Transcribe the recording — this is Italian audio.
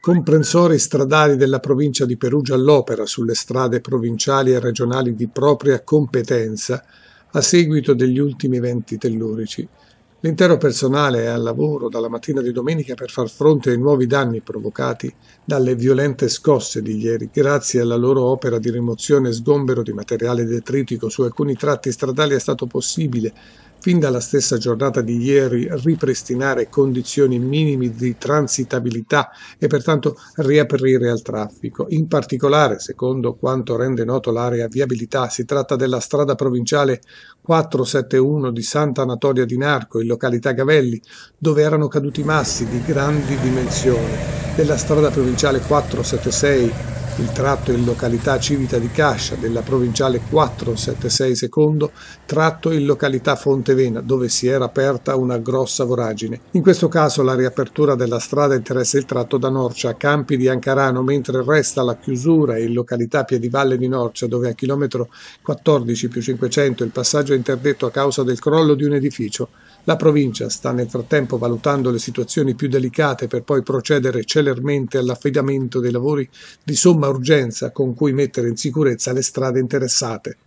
comprensori stradali della provincia di Perugia all'opera sulle strade provinciali e regionali di propria competenza a seguito degli ultimi eventi tellurici. L'intero personale è al lavoro dalla mattina di domenica per far fronte ai nuovi danni provocati dalle violente scosse di ieri, grazie alla loro opera di rimozione e sgombero di materiale detritico su alcuni tratti stradali è stato possibile fin dalla stessa giornata di ieri ripristinare condizioni minime di transitabilità e pertanto riaprire al traffico. In particolare, secondo quanto rende noto l'area viabilità, si tratta della strada provinciale 471 di Santa Anatolia di Narco, in località Gavelli, dove erano caduti massi di grandi dimensioni, della strada provinciale 476 il tratto in località Civita di Cascia della provinciale 476 secondo, tratto in località Fontevena dove si era aperta una grossa voragine. In questo caso la riapertura della strada interessa il tratto da Norcia a Campi di Ancarano mentre resta la chiusura in località Piedivalle di Norcia dove a chilometro 14 più 500 il passaggio è interdetto a causa del crollo di un edificio. La provincia sta nel frattempo valutando le situazioni più delicate per poi procedere celermente all'affidamento dei lavori di somma urgenza con cui mettere in sicurezza le strade interessate.